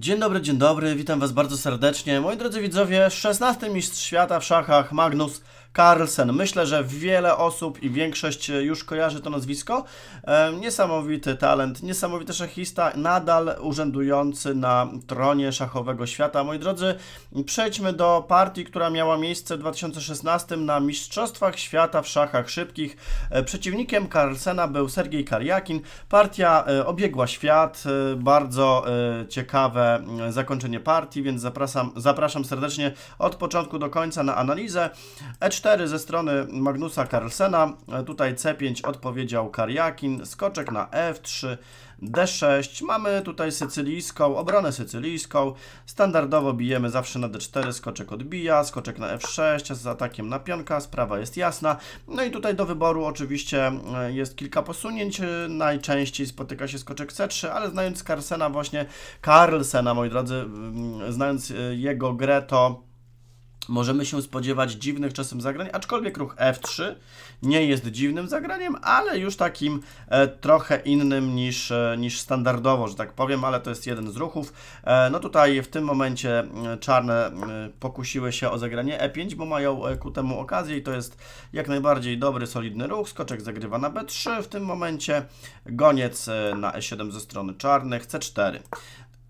Dzień dobry, dzień dobry, witam Was bardzo serdecznie. Moi drodzy widzowie, 16 mistrz świata w szachach Magnus Carlsen. Myślę, że wiele osób i większość e, już kojarzy to nazwisko. E, niesamowity talent, niesamowity szachista, nadal urzędujący na tronie szachowego świata. Moi drodzy, przejdźmy do partii, która miała miejsce w 2016 na Mistrzostwach Świata w szachach szybkich. E, przeciwnikiem Carlsena był Sergiej Kariakin. Partia obiegła świat, bardzo ciekawe zakończenie partii, więc zapraszam, zapraszam serdecznie od początku do końca na analizę. e 4 ze strony Magnusa Carlsena, tutaj C5 odpowiedział Kariakin. skoczek na F3, D6, mamy tutaj sycylijską, obronę sycylijską, standardowo bijemy zawsze na D4, skoczek odbija, skoczek na F6 z atakiem na pionka, sprawa jest jasna. No i tutaj do wyboru oczywiście e, jest kilka posunięć, e, najczęściej spotyka się skoczek C3, ale znając Carlsena właśnie, Carlsena moi drodzy, mm, znając e, jego grę to Możemy się spodziewać dziwnych czasem zagrań, aczkolwiek ruch F3 nie jest dziwnym zagraniem, ale już takim e, trochę innym niż, e, niż standardowo, że tak powiem, ale to jest jeden z ruchów. E, no tutaj w tym momencie e, czarne e, pokusiły się o zagranie E5, bo mają ku temu okazję i to jest jak najbardziej dobry, solidny ruch. Skoczek zagrywa na B3 w tym momencie, goniec na E7 ze strony czarnych, C4.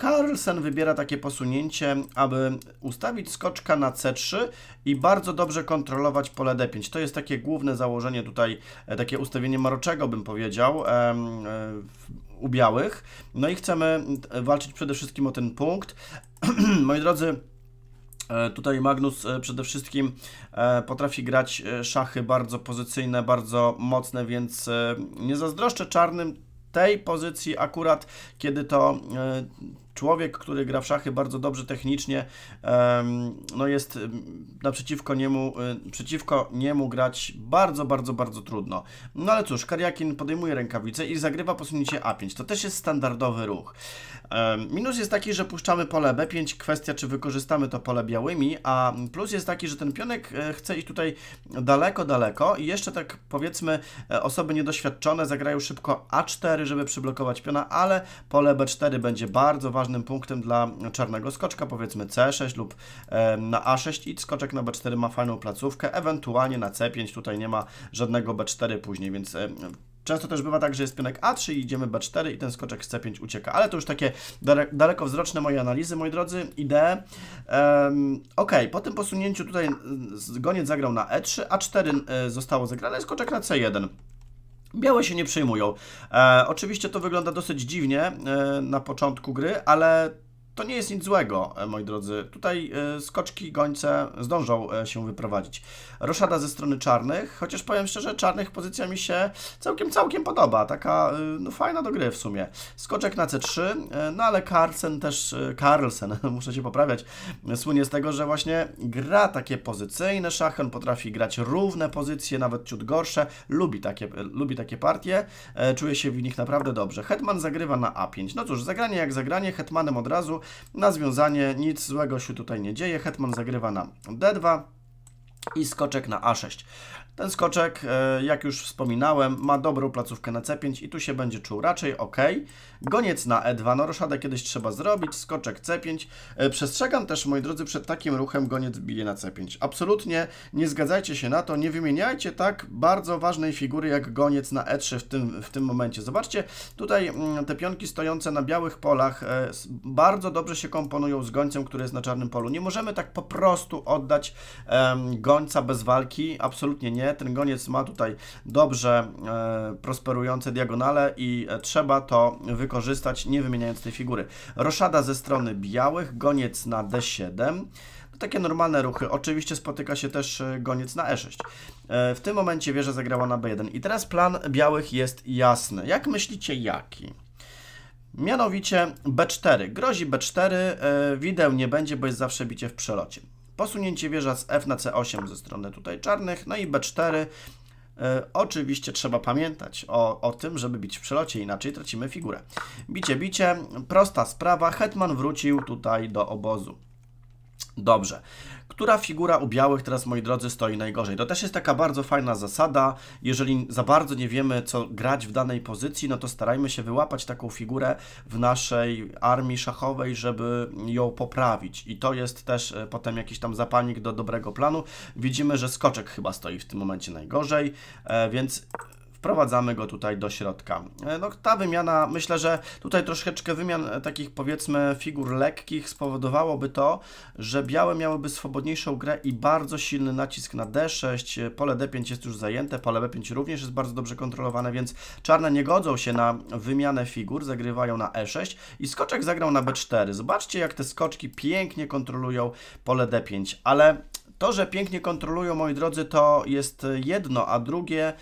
Carlsen wybiera takie posunięcie, aby ustawić skoczka na C3 i bardzo dobrze kontrolować pole D5. To jest takie główne założenie tutaj, e, takie ustawienie maroczego bym powiedział e, u białych. No i chcemy e, walczyć przede wszystkim o ten punkt. Moi drodzy, Tutaj Magnus przede wszystkim potrafi grać szachy bardzo pozycyjne, bardzo mocne, więc nie zazdroszczę czarnym tej pozycji akurat, kiedy to e, człowiek, który gra w szachy bardzo dobrze technicznie, no jest naprzeciwko niemu, e, przeciwko niemu grać bardzo, bardzo, bardzo trudno. No ale cóż, Kariakin podejmuje rękawice i zagrywa posunięcie A5. To też jest standardowy ruch. Minus jest taki, że puszczamy pole B5, kwestia czy wykorzystamy to pole białymi, a plus jest taki, że ten pionek e, chce iść tutaj daleko, daleko i jeszcze tak powiedzmy e, osoby niedoświadczone zagrają szybko A4, żeby przyblokować piona, ale pole B4 będzie bardzo ważnym punktem dla czarnego skoczka, powiedzmy C6 lub na A6 i skoczek na B4 ma fajną placówkę, ewentualnie na C5 tutaj nie ma żadnego B4 później, więc Często też bywa tak, że jest pionek A3 i idziemy B4 i ten skoczek z C5 ucieka. Ale to już takie dalekowzroczne moje analizy, moi drodzy. idee. Um, ok, po tym posunięciu tutaj goniec zagrał na E3, A4 zostało zagrane, skoczek na C1. Białe się nie przyjmują. E, oczywiście to wygląda dosyć dziwnie e, na początku gry, ale to nie jest nic złego, e, moi drodzy. Tutaj e, skoczki, gońce zdążą e, się wyprowadzić. Roszada ze strony czarnych, chociaż powiem szczerze, czarnych pozycja mi się całkiem, całkiem podoba. Taka no, fajna do gry w sumie. Skoczek na C3, no ale Carlsen też, Carlsen, muszę się poprawiać, słynie z tego, że właśnie gra takie pozycyjne szachy, on potrafi grać równe pozycje, nawet ciut gorsze, lubi takie, lubi takie partie, czuje się w nich naprawdę dobrze. Hetman zagrywa na A5. No cóż, zagranie jak zagranie, hetmanem od razu na związanie. Nic złego się tutaj nie dzieje. Hetman zagrywa na D2 i skoczek na A6. Ten skoczek, e, jak już wspominałem, ma dobrą placówkę na C5 i tu się będzie czuł raczej ok. Goniec na E2, no roszadę kiedyś trzeba zrobić, skoczek C5. E, przestrzegam też, moi drodzy, przed takim ruchem goniec bije na C5. Absolutnie nie zgadzajcie się na to, nie wymieniajcie tak bardzo ważnej figury jak goniec na E3 w tym, w tym momencie. Zobaczcie, tutaj mm, te pionki stojące na białych polach e, bardzo dobrze się komponują z gońcem, który jest na czarnym polu. Nie możemy tak po prostu oddać gońca bez walki, absolutnie nie. Ten goniec ma tutaj dobrze e, prosperujące diagonale i e, trzeba to wykorzystać, nie wymieniając tej figury. Roszada ze strony białych, goniec na D7 no, takie normalne ruchy. Oczywiście spotyka się też e, goniec na E6. W tym momencie wieża zagrała na B1. I teraz plan białych jest jasny. Jak myślicie jaki? Mianowicie B4. Grozi B4, wideł nie będzie, bo jest zawsze bicie w przelocie. Posunięcie wieża z F na C8 ze strony tutaj czarnych, no i B4. E, oczywiście trzeba pamiętać o, o tym, żeby bić w przelocie, inaczej tracimy figurę. Bicie, bicie, prosta sprawa, hetman wrócił tutaj do obozu. Dobrze. Która figura u białych teraz, moi drodzy, stoi najgorzej? To też jest taka bardzo fajna zasada. Jeżeli za bardzo nie wiemy, co grać w danej pozycji, no to starajmy się wyłapać taką figurę w naszej armii szachowej, żeby ją poprawić. I to jest też e, potem jakiś tam zapanik do dobrego planu. Widzimy, że skoczek chyba stoi w tym momencie najgorzej, e, więc wprowadzamy go tutaj do środka. E, no ta wymiana, myślę, że tutaj troszeczkę wymian e, takich powiedzmy figur lekkich spowodowałoby to, że białe miałyby swobodniejszą grę i bardzo silny nacisk na D6, e, pole D5 jest już zajęte, pole B5 również jest bardzo dobrze kontrolowane, więc czarne nie godzą się na wymianę figur, zagrywają na E6 i skoczek zagrał na B4. Zobaczcie jak te skoczki pięknie kontrolują pole D5, ale to, że pięknie kontrolują, moi drodzy, to jest jedno, a drugie,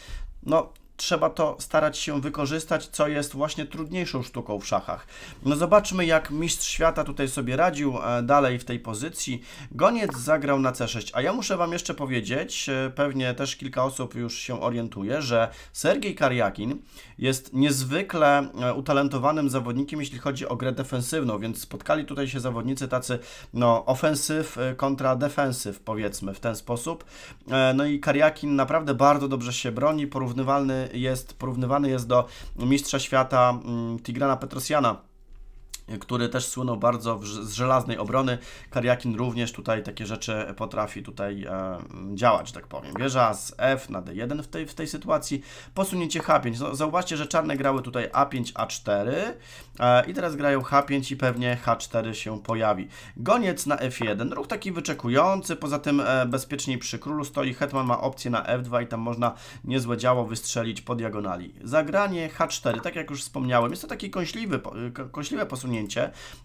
no trzeba to starać się wykorzystać, co jest właśnie trudniejszą sztuką w szachach. No zobaczmy, jak mistrz świata tutaj sobie radził e, dalej w tej pozycji. Goniec zagrał na C6, a ja muszę Wam jeszcze powiedzieć, e, pewnie też kilka osób już się orientuje, że Sergiej Kariakin jest niezwykle e, utalentowanym zawodnikiem, jeśli chodzi o grę defensywną, więc spotkali tutaj się zawodnicy tacy, no, ofensyw kontra defensyw, powiedzmy, w ten sposób. No i Kariakin naprawdę bardzo dobrze się broni, porównywalny jest, porównywany jest do mistrza świata mm, Tigrana Petrosjana który też słynął bardzo z żelaznej obrony. Kariakin również tutaj takie rzeczy potrafi tutaj e, działać, tak powiem. Wieża z F na D1 w tej, w tej sytuacji. Posunięcie H5. Zauważcie, że czarne grały tutaj A5, A4 e, i teraz grają H5 i pewnie H4 się pojawi. Goniec na F1. Ruch taki wyczekujący, poza tym e, bezpieczniej przy królu stoi. Hetman ma opcję na F2 i tam można niezłe działo wystrzelić po diagonali. Zagranie H4, tak jak już wspomniałem, jest to takie kąśliwy, kąśliwe posunięcie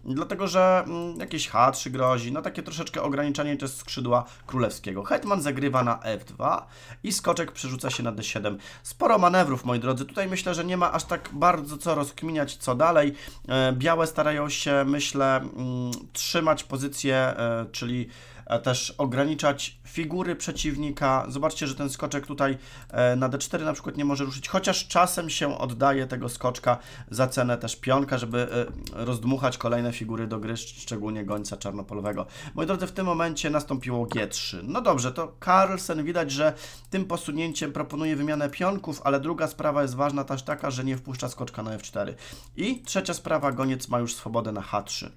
dlatego że mm, jakieś H3 grozi, no takie troszeczkę ograniczenie też skrzydła królewskiego. Hetman zagrywa na F2 i skoczek przerzuca się na D7. Sporo manewrów, moi drodzy. Tutaj myślę, że nie ma aż tak bardzo co rozkminiać, co dalej. E, białe starają się, myślę, mm, trzymać pozycję, e, czyli E, też ograniczać figury przeciwnika. Zobaczcie, że ten skoczek tutaj e, na d4 na przykład nie może ruszyć, chociaż czasem się oddaje tego skoczka za cenę też pionka, żeby e, rozdmuchać kolejne figury do gry, szczególnie gońca czarnopolowego. Moi drodzy, w tym momencie nastąpiło g3. No dobrze, to Carlsen widać, że tym posunięciem proponuje wymianę pionków, ale druga sprawa jest ważna też taka, że nie wpuszcza skoczka na f4. I trzecia sprawa, goniec ma już swobodę na h3.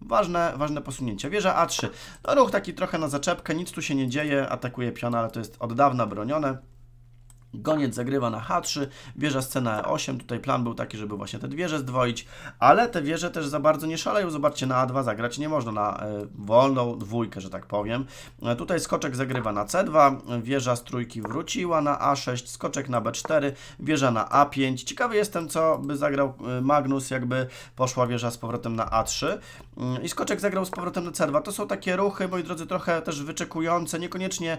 Ważne, ważne posunięcie. Wieża A3. No ruch taki trochę na zaczepkę, nic tu się nie dzieje, atakuje piona, ale to jest od dawna bronione. Goniec zagrywa na H3, wieża scena E8, tutaj plan był taki, żeby właśnie te wieże zdwoić, ale te wieże też za bardzo nie szaleją, zobaczcie, na A2 zagrać nie można, na e, wolną dwójkę, że tak powiem. E, tutaj skoczek zagrywa na C2, wieża z trójki wróciła na A6, skoczek na B4, wieża na A5. Ciekawy jestem, co by zagrał e, Magnus, jakby poszła wieża z powrotem na A3 mm, i skoczek zagrał z powrotem na C2. To są takie ruchy, moi drodzy, trochę też wyczekujące, niekoniecznie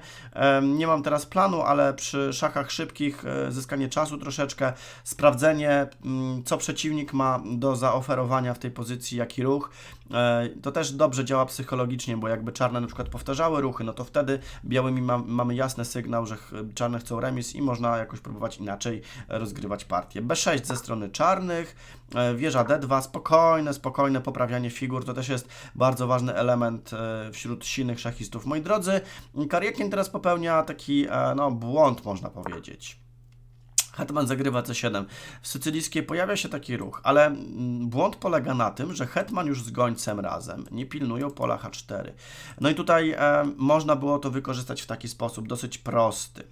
nie mam teraz planu, ale przy szachach szybko szybkich, e, zyskanie czasu troszeczkę, sprawdzenie, mm, co przeciwnik ma do zaoferowania w tej pozycji, jaki ruch. E, to też dobrze działa psychologicznie, bo jakby czarne na przykład powtarzały ruchy, no to wtedy białymi ma, mamy jasny sygnał, że czarne chcą remis i można jakoś próbować inaczej rozgrywać partię. B6 ze strony czarnych, e, wieża D2, spokojne, spokojne poprawianie figur, to też jest bardzo ważny element e, wśród silnych szachistów. Moi drodzy, Kariekin teraz popełnia taki no, błąd, można powiedzieć. Hetman zagrywa C7. W sycylijskiej pojawia się taki ruch, ale mm, błąd polega na tym, że Hetman już z gońcem razem nie pilnują pola H4. No i tutaj e, można było to wykorzystać w taki sposób dosyć prosty.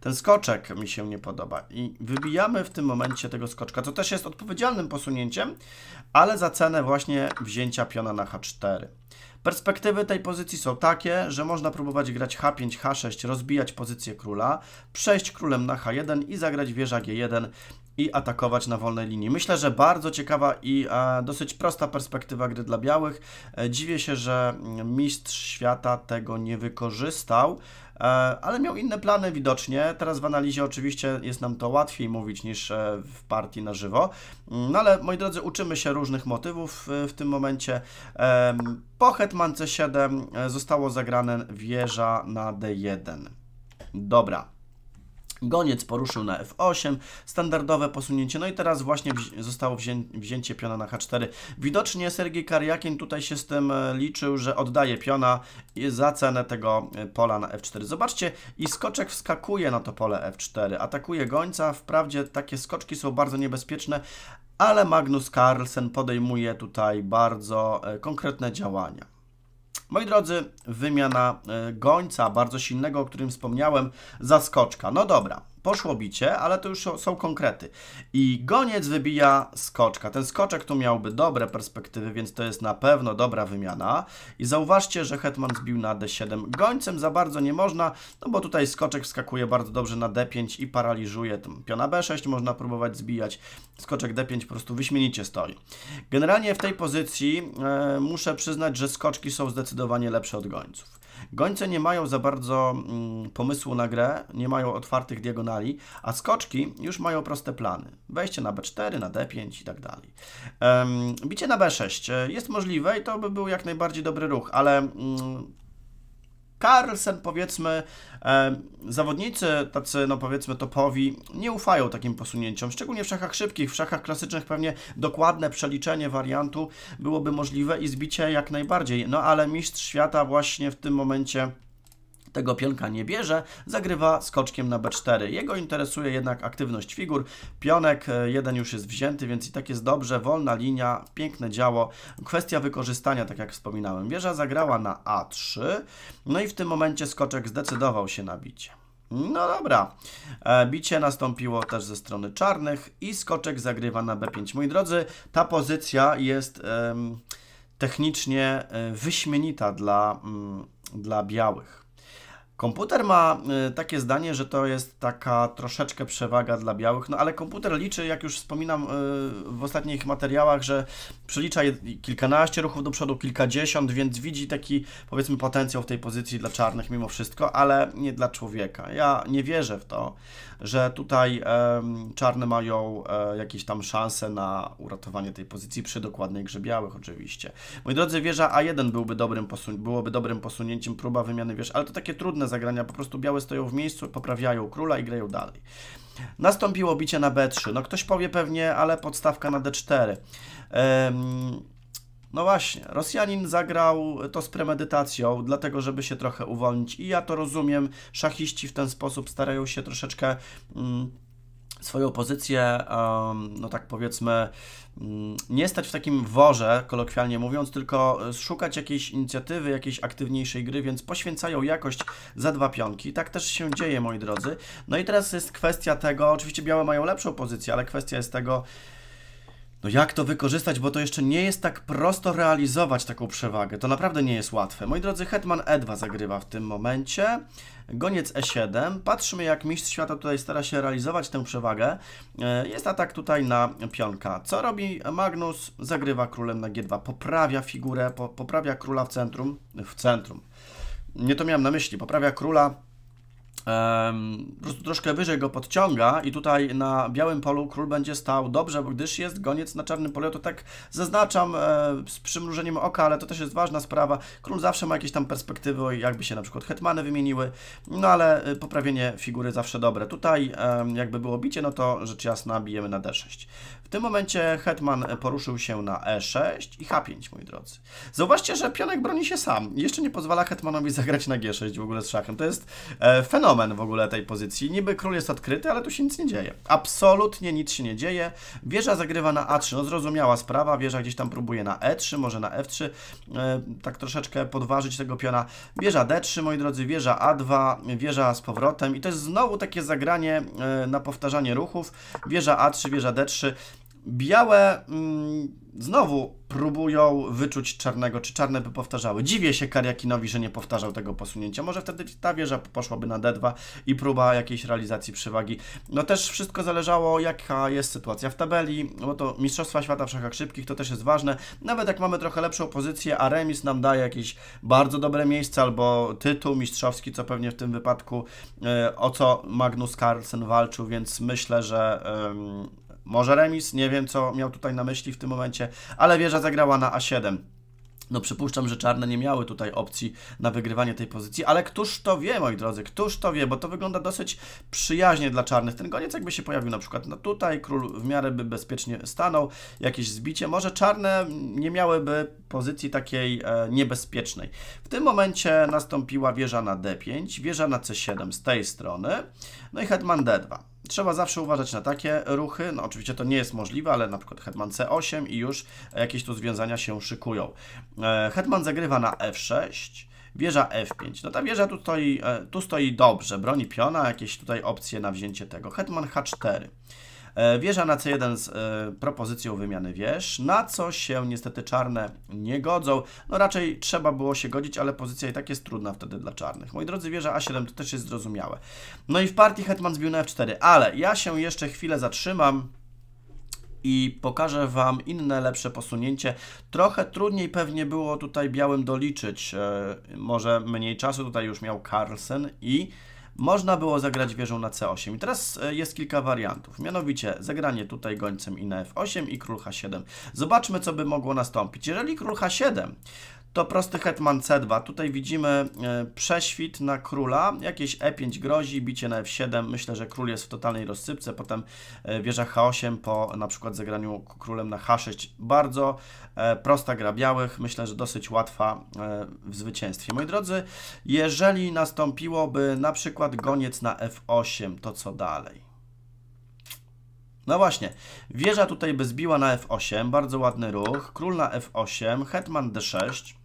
Ten skoczek mi się nie podoba i wybijamy w tym momencie tego skoczka, co też jest odpowiedzialnym posunięciem, ale za cenę właśnie wzięcia piona na H4. Perspektywy tej pozycji są takie, że można próbować grać h5, h6, rozbijać pozycję króla, przejść królem na h1 i zagrać wieża g1 i atakować na wolnej linii. Myślę, że bardzo ciekawa i e, dosyć prosta perspektywa gry dla białych. E, dziwię się, że mm, mistrz świata tego nie wykorzystał, e, ale miał inne plany widocznie. Teraz w analizie oczywiście jest nam to łatwiej mówić niż e, w partii na żywo. Mm, no ale moi drodzy, uczymy się różnych motywów e, w tym momencie. Po hetmance 7 e, zostało zagrane wieża na D1. Dobra. Goniec poruszył na F8, standardowe posunięcie, no i teraz właśnie wzi zostało wzię wzięcie piona na H4. Widocznie Sergiej Kariakin tutaj się z tym e, liczył, że oddaje piona za cenę tego e, pola na F4. Zobaczcie, i skoczek wskakuje na to pole F4, atakuje gońca, wprawdzie takie skoczki są bardzo niebezpieczne, ale Magnus Carlsen podejmuje tutaj bardzo e, konkretne działania. Moi drodzy, wymiana e, gońca, bardzo silnego, o którym wspomniałem, zaskoczka. No dobra, poszło bicie, ale to już są konkrety. I goniec wybija skoczka. Ten skoczek tu miałby dobre perspektywy, więc to jest na pewno dobra wymiana. I zauważcie, że hetman zbił na d7. Gońcem za bardzo nie można, no bo tutaj skoczek wskakuje bardzo dobrze na d5 i paraliżuje. Tam piona b6 można próbować zbijać. Skoczek d5 po prostu wyśmienicie stoi. Generalnie w tej pozycji e, muszę przyznać, że skoczki są zdecydowanie lepsze od gońców. Gońce nie mają za bardzo mm, pomysłu na grę, nie mają otwartych diagonali, a skoczki już mają proste plany. Wejście na B4, na D5 i tak dalej. Bicie na B6 e, jest możliwe i to by był jak najbardziej dobry ruch, ale... Mm, Carlsen, powiedzmy, e, zawodnicy tacy, no powiedzmy, topowi nie ufają takim posunięciom, szczególnie w szachach szybkich, w szachach klasycznych pewnie dokładne przeliczenie wariantu byłoby możliwe i zbicie jak najbardziej, no ale mistrz świata właśnie w tym momencie tego pionka nie bierze, zagrywa skoczkiem na b4. Jego interesuje jednak aktywność figur. Pionek e, jeden już jest wzięty, więc i tak jest dobrze. Wolna linia, piękne działo. Kwestia wykorzystania, tak jak wspominałem. Wieża zagrała na a3, no i w tym momencie skoczek zdecydował się na bicie. No dobra, e, bicie nastąpiło też ze strony czarnych i skoczek zagrywa na b5. Moi drodzy, ta pozycja jest technicznie e, wyśmienita dla, mm, dla białych. Komputer ma y, takie zdanie, że to jest taka troszeczkę przewaga dla białych, no ale komputer liczy, jak już wspominam y, w ostatnich materiałach, że przelicza kilkanaście ruchów do przodu, kilkadziesiąt, więc widzi taki powiedzmy potencjał w tej pozycji dla czarnych mimo wszystko, ale nie dla człowieka. Ja nie wierzę w to, że tutaj czarne mają e, jakieś tam szanse na uratowanie tej pozycji przy dokładnej grze białych oczywiście. Moi drodzy, wieża A1 byłby dobrym byłoby dobrym posunięciem, próba wymiany wież, ale to takie trudne zagrania, po prostu białe stoją w miejscu, poprawiają króla i grają dalej. Nastąpiło bicie na b3. No ktoś powie pewnie, ale podstawka na d4. Um, no właśnie, Rosjanin zagrał to z premedytacją, dlatego żeby się trochę uwolnić i ja to rozumiem. Szachiści w ten sposób starają się troszeczkę... Um, swoją pozycję, no tak powiedzmy, mm, nie stać w takim worze, kolokwialnie mówiąc, tylko szukać jakiejś inicjatywy, jakiejś aktywniejszej gry, więc poświęcają jakość za dwa pionki. Tak też się dzieje, moi drodzy. No i teraz jest kwestia tego, oczywiście białe mają lepszą pozycję, ale kwestia jest tego, no jak to wykorzystać, bo to jeszcze nie jest tak prosto realizować taką przewagę. To naprawdę nie jest łatwe. Moi drodzy, Hetman E2 zagrywa w tym momencie. Goniec E7. Patrzymy jak mistrz świata tutaj stara się realizować tę przewagę. E, jest atak tutaj na pionka. Co robi Magnus? Zagrywa królem na G2. Poprawia figurę, po, poprawia króla w centrum. W centrum. Nie to miałem na myśli. Poprawia króla po prostu troszkę wyżej go podciąga i tutaj na białym polu król będzie stał dobrze, gdyż jest goniec na czarnym polu. to tak zaznaczam e, z przymrużeniem oka, ale to też jest ważna sprawa. Król zawsze ma jakieś tam perspektywy, jakby się na przykład hetmany wymieniły, no ale e, poprawienie figury zawsze dobre. Tutaj jakby było bicie, no to rzecz jasna bijemy na d6. W tym momencie hetman poruszył się na e6 i h5, moi drodzy. Zauważcie, że pionek broni się sam. Jeszcze nie pozwala hetmanowi zagrać na g6 w ogóle z szachem. To jest e, fenomen fenomen w ogóle tej pozycji. Niby król jest odkryty, ale tu się nic nie dzieje. Absolutnie nic się nie dzieje. Wieża zagrywa na A3, no zrozumiała sprawa, wieża gdzieś tam próbuje na E3, może na F3, yy, e, tak troszeczkę podważyć tego piona. Wieża D3, moi drodzy, wieża A2, wieża z powrotem i to jest znowu takie zagranie yy, na powtarzanie ruchów. Wieża A3, wieża D3. Białe mm, znowu próbują wyczuć czarnego, czy czarne by powtarzały. Dziwię się Kariakinowi, że nie powtarzał tego posunięcia. Może wtedy ta wieża poszłaby na D2 i próba jakiejś realizacji przewagi. No też wszystko zależało, jaka jest sytuacja w tabeli, bo to Mistrzostwa Świata w Szachach Szybkich, to też jest ważne. Nawet jak mamy trochę lepszą pozycję, a remis nam daje jakieś bardzo dobre miejsce albo tytuł mistrzowski, co pewnie w tym wypadku, e, o co Magnus Carlsen walczył, więc myślę, że może remis, nie wiem co miał tutaj na myśli w tym momencie, ale wieża zagrała na A7. No przypuszczam, że czarne nie miały tutaj opcji na wygrywanie tej pozycji, ale któż to wie, moi drodzy, któż to wie, bo to wygląda dosyć przyjaźnie dla czarnych. Ten goniec jakby się pojawił na przykład na tutaj, król w miarę by bezpiecznie stanął, jakieś zbicie. Może czarne nie miałyby pozycji takiej e, niebezpiecznej. W tym momencie nastąpiła wieża na D5, wieża na C7 z tej strony, no i hetman D2. Trzeba zawsze uważać na takie ruchy, no oczywiście to nie jest możliwe, ale na przykład hetman c8 i już e, jakieś tu związania się szykują. E, hetman zagrywa na f6, wieża f5. No ta wieża tu stoi, e, tu stoi dobrze, broni piona, jakieś tutaj opcje na wzięcie tego. Hetman h4. E, wieża na C1 z e, propozycją wymiany wież, na co się niestety czarne nie godzą. No raczej trzeba było się godzić, ale pozycja i tak jest trudna wtedy dla czarnych. Moi drodzy, wieża A7 to też jest zrozumiałe. No i w partii hetman zbił na F4, ale ja się jeszcze chwilę zatrzymam i pokażę Wam inne lepsze posunięcie. Trochę trudniej pewnie było tutaj białym doliczyć, e, może mniej czasu tutaj już miał Carlsen i można było zagrać wieżą na C8. I teraz e, jest kilka wariantów, mianowicie zagranie tutaj gońcem i na F8 i król H7. Zobaczmy, co by mogło nastąpić. Jeżeli król H7 to prosty hetman c2. Tutaj widzimy e, prześwit na króla, jakieś e5 grozi, bicie na f7. Myślę, że król jest w totalnej rozsypce, potem e, wieża h8 po na przykład zagraniu królem na h6. Bardzo e, prosta gra białych, myślę, że dosyć łatwa w zwycięstwie. Moi drodzy, jeżeli nastąpiłoby na przykład goniec na f8, to co dalej? No właśnie, wieża tutaj by zbiła na f8, bardzo ładny ruch, król na f8, hetman d6,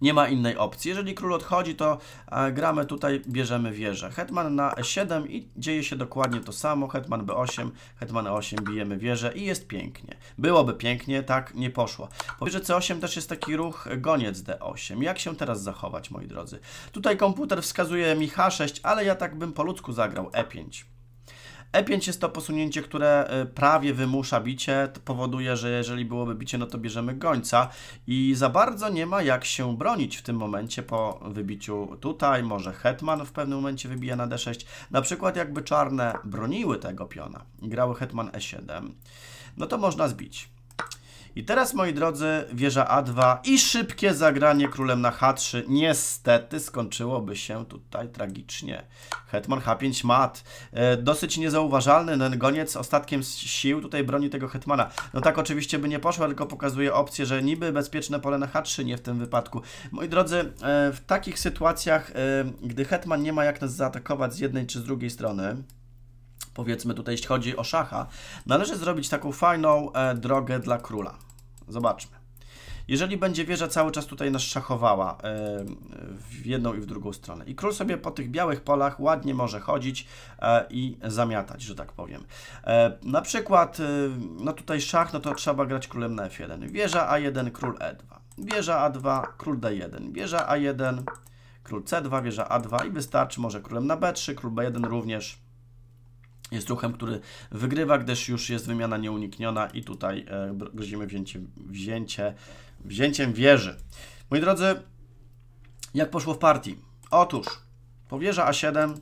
nie ma innej opcji. Jeżeli król odchodzi, to e, gramy tutaj, bierzemy wieżę. Hetman na e7 i dzieje się dokładnie to samo. Hetman b8, hetman e8, bijemy wieżę i jest pięknie. Byłoby pięknie, tak nie poszło. Po wieży c8 też jest taki ruch goniec d8. Jak się teraz zachować, moi drodzy? Tutaj komputer wskazuje mi h6, ale ja tak bym po ludzku zagrał e5. E5 jest to posunięcie, które e, prawie wymusza bicie, to powoduje, że jeżeli byłoby bicie, no to bierzemy gońca i za bardzo nie ma jak się bronić w tym momencie po wybiciu tutaj, może hetman w pewnym momencie wybija na d6, na przykład jakby czarne broniły tego piona i grały hetman e7, no to można zbić. I teraz, moi drodzy, wieża A2 i szybkie zagranie królem na H3. Niestety skończyłoby się tutaj tragicznie. Hetman H5 mat. E, dosyć niezauważalny Nengoniec ostatkiem sił tutaj broni tego hetmana. No tak oczywiście by nie poszło, tylko pokazuje opcję, że niby bezpieczne pole na H3, nie w tym wypadku. Moi drodzy, e, w takich sytuacjach, e, gdy hetman nie ma jak nas zaatakować z jednej czy z drugiej strony, powiedzmy tutaj, jeśli chodzi o szacha, należy zrobić taką fajną e, drogę dla króla. Zobaczmy. Jeżeli będzie wieża cały czas tutaj nas szachowała e, w jedną i w drugą stronę i król sobie po tych białych polach ładnie może chodzić e, i zamiatać, że tak powiem. E, na przykład, e, no tutaj szach, no to trzeba grać królem na f1. Wieża a1, król e2. Wieża a2, król d1. Wieża a1, król c2, wieża a2 i wystarczy może królem na b3, król b1 również jest ruchem, który wygrywa, gdyż już jest wymiana nieunikniona i tutaj e, grozimy wzięciem, wzięcie, wzięciem wieży. Moi drodzy, jak poszło w partii? Otóż powierza A7,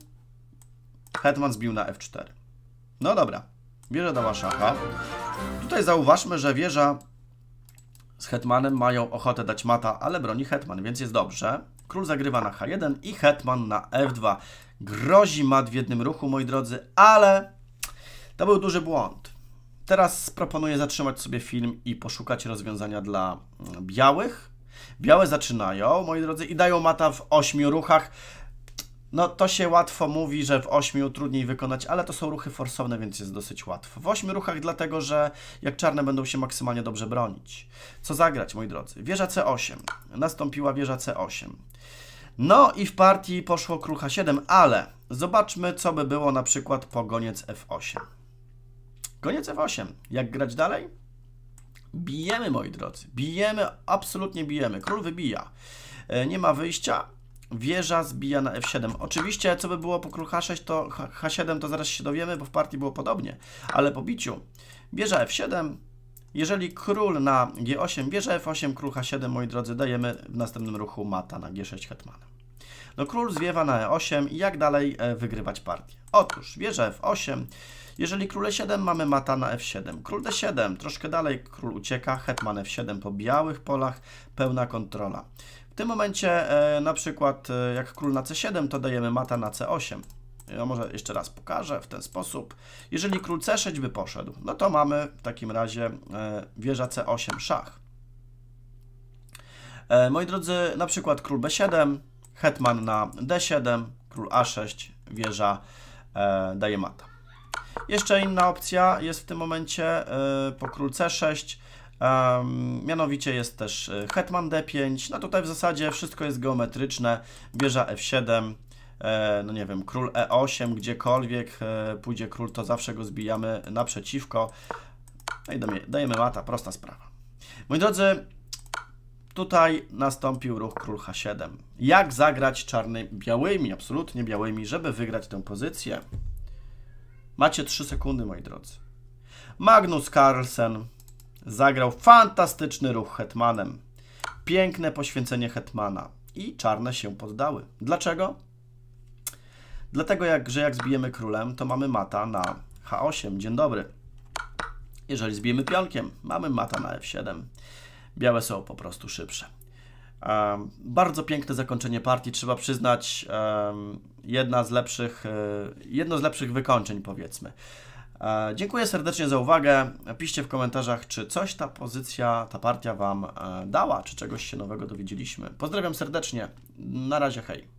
hetman zbił na F4. No dobra, wieża dała szacha. Tutaj zauważmy, że wieża z hetmanem mają ochotę dać mata, ale broni hetman, więc jest dobrze. Król zagrywa na H1 i hetman na F2. Grozi mat w jednym ruchu, moi drodzy, ale to był duży błąd. Teraz proponuję zatrzymać sobie film i poszukać rozwiązania dla mm, białych. Białe zaczynają, moi drodzy, i dają mata w ośmiu ruchach. No to się łatwo mówi, że w ośmiu trudniej wykonać, ale to są ruchy forsowne, więc jest dosyć łatwo. W ośmiu ruchach dlatego, że jak czarne będą się maksymalnie dobrze bronić. Co zagrać, moi drodzy? Wieża C8. Nastąpiła wieża C8. No i w partii poszło krucha 7, ale zobaczmy, co by było na przykład po goniec F8. Goniec F8. Jak grać dalej? Bijemy, moi drodzy. Bijemy, absolutnie bijemy. Król wybija. E, nie ma wyjścia. Wieża zbija na F7. Oczywiście, co by było po król H6, to H7 to zaraz się dowiemy, bo w partii było podobnie. Ale po biciu. Wieża F7, jeżeli król na g8 bierze f8, król h7, moi drodzy, dajemy w następnym ruchu mata na g6 hetmanem. No król zwiewa na e8 i jak dalej e, wygrywać partię? Otóż bierze f8, jeżeli król e7 mamy mata na f7, król d7, troszkę dalej król ucieka, hetman f7 po białych polach, pełna kontrola. W tym momencie e, na przykład e, jak król na c7 to dajemy mata na c8. Ja może jeszcze raz pokażę w ten sposób. Jeżeli król C6 by poszedł, no to mamy w takim razie e, wieża C8 szach. E, moi drodzy, na przykład król B7, hetman na D7, król A6, wieża e, daje mata. Jeszcze inna opcja jest w tym momencie po król C6, mianowicie jest też hetman D5. No tutaj w zasadzie wszystko jest geometryczne, wieża F7, E, no nie wiem, król e8, gdziekolwiek e, pójdzie król, to zawsze go zbijamy naprzeciwko. No i dajemy mata, prosta sprawa. Moi drodzy, tutaj nastąpił ruch król h7. Jak zagrać czarny białymi, absolutnie białymi, żeby wygrać tę pozycję? Macie 3 sekundy, moi drodzy. Magnus Carlsen zagrał fantastyczny ruch hetmanem. Piękne poświęcenie hetmana. I czarne się poddały. Dlaczego? Dlatego, jak, że jak zbijemy królem, to mamy mata na H8. Dzień dobry. Jeżeli zbijemy pionkiem, mamy mata na F7. Białe są po prostu szybsze. Um, bardzo piękne zakończenie partii, trzeba przyznać, um, jedna z lepszych, e, jedno z lepszych wykończeń powiedzmy. E, dziękuję serdecznie za uwagę. Piszcie w komentarzach, czy coś ta pozycja, ta partia Wam e, dała, czy czegoś się nowego dowiedzieliśmy. Pozdrawiam serdecznie. Na razie, hej.